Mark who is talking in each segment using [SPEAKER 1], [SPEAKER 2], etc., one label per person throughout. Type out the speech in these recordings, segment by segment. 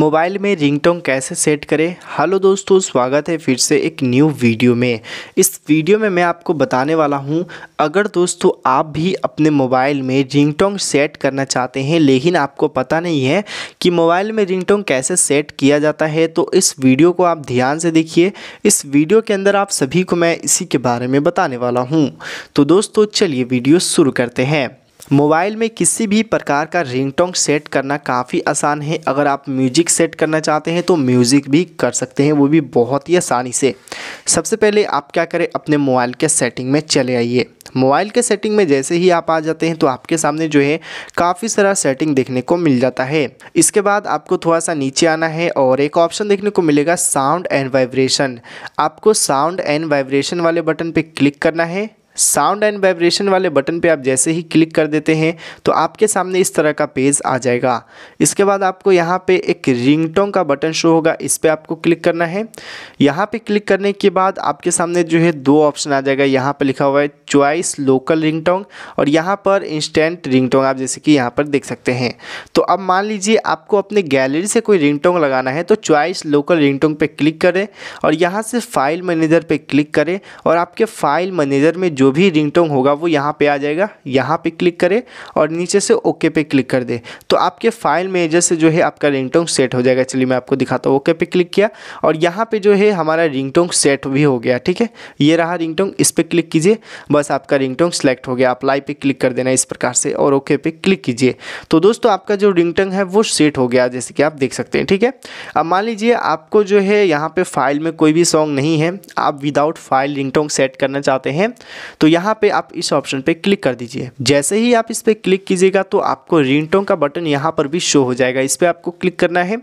[SPEAKER 1] mobile में ringtone कैसे set करें हेलो दोस्तों स्वागत है फिर से एक न्यू वीडियो में इस वीडियो में मैं आपको बताने वाला हूं अगर दोस्तों आप भी अपने मोबाइल में रिंगटोन सेट करना चाहते हैं लेकिन आपको पता नहीं है कि मोबाइल में रिंगटोन कैसे सेट किया जाता है तो इस वीडियो को आप ध्यान से देखिए इस वीडियो के अंदर आप सभी को मैं इसी के बारे में बताने वाला हूँ तो दोस्तों चलिए वीडियो शुरू करते हैं मोबाइल में किसी भी प्रकार का रिंगटोन सेट करना काफ़ी आसान है अगर आप म्यूजिक सेट करना चाहते हैं तो म्यूजिक भी कर सकते हैं वो भी बहुत ही आसानी से सबसे पहले आप क्या करें अपने मोबाइल के सेटिंग में चले आइए मोबाइल के सेटिंग में जैसे ही आप आ जाते हैं तो आपके सामने जो है काफ़ी सारा सेटिंग देखने को मिल जाता है इसके बाद आपको थोड़ा सा नीचे आना है और एक ऑप्शन देखने को मिलेगा साउंड एंड वाइब्रेशन आपको साउंड एंड वाइब्रेशन वाले बटन पर क्लिक करना है साउंड एंड वाइब्रेशन वाले बटन पे आप जैसे ही क्लिक कर देते हैं तो आपके सामने इस तरह का पेज आ जाएगा इसके बाद आपको यहाँ पे एक रिंगटोन का बटन शो होगा इस पर आपको क्लिक करना है यहाँ पे क्लिक करने के बाद आपके सामने जो है दो ऑप्शन आ जाएगा यहाँ पर लिखा हुआ है चॉइस लोकल रिंगटोन और यहाँ पर इंस्टेंट रिंगटोन आप जैसे कि यहाँ पर देख सकते हैं तो अब मान लीजिए आपको अपने गैलरी से कोई रिंगटोन लगाना है तो चॉइस लोकल रिंगटोन पे क्लिक करें और यहाँ से फाइल मैनेजर पर क्लिक करें और आपके फाइल मैनेजर में जो भी रिंगटोंग होगा वो यहाँ पे आ जाएगा यहाँ पे क्लिक करें और नीचे से ओके पे क्लिक कर दे तो आपके फाइल मैनेजर से जो है आपका रिंगटोन सेट हो जाएगा चलिए मैं आपको दिखाता हूँ ओके पे क्लिक किया और यहाँ पे जो है हमारा रिंगटोंग सेट भी हो गया ठीक है ये रहा रिंगटोंग इस पर क्लिक कीजिए बस आपका रिंगटोंग सेलेक्ट हो गया अप्लाई पर क्लिक कर देना इस प्रकार से और ओके पे क्लिक कीजिए तो दोस्तों आपका जो रिंगटोंग है वो सेट हो गया जैसे कि आप देख सकते हैं ठीक है अब मान लीजिए आपको जो है यहाँ पे फाइल में कोई भी सॉन्ग नहीं है आप विदाउट फाइल रिंगटोंग सेट करना चाहते हैं तो यहाँ पे आप इस ऑप्शन पे क्लिक कर दीजिए जैसे ही आप इस पर क्लिक कीजिएगा तो आपको रिंगटोन का बटन यहाँ पर भी शो हो जाएगा इस पर आपको क्लिक करना है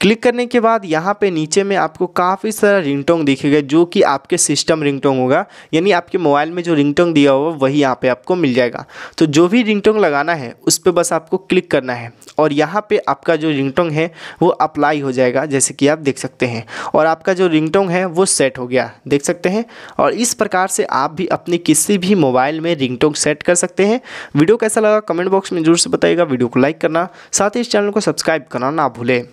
[SPEAKER 1] क्लिक करने के बाद यहाँ पे नीचे में आपको काफ़ी सारा रिंगटोंग दिखेगा जो कि आपके सिस्टम रिंगटोंग होगा यानी आपके मोबाइल में जो रिंगटोंग दिया होगा वही यहाँ पे आपको मिल जाएगा तो जो भी रिंगटोंग लगाना है उस पर बस आपको क्लिक करना है और यहाँ पे आपका जो रिंगटोंग है वो अप्लाई हो जाएगा जैसे कि आप देख सकते हैं और आपका जो रिंगटोंग है वो सेट हो गया देख सकते हैं और इस प्रकार से आप भी अपने किसी भी मोबाइल में रिंगटोंग सेट कर सकते हैं वीडियो कैसा लगा कमेंट बॉक्स में जरूर से बताइएगा वीडियो को लाइक करना साथ ही इस चैनल को सब्सक्राइब करना ना भूलें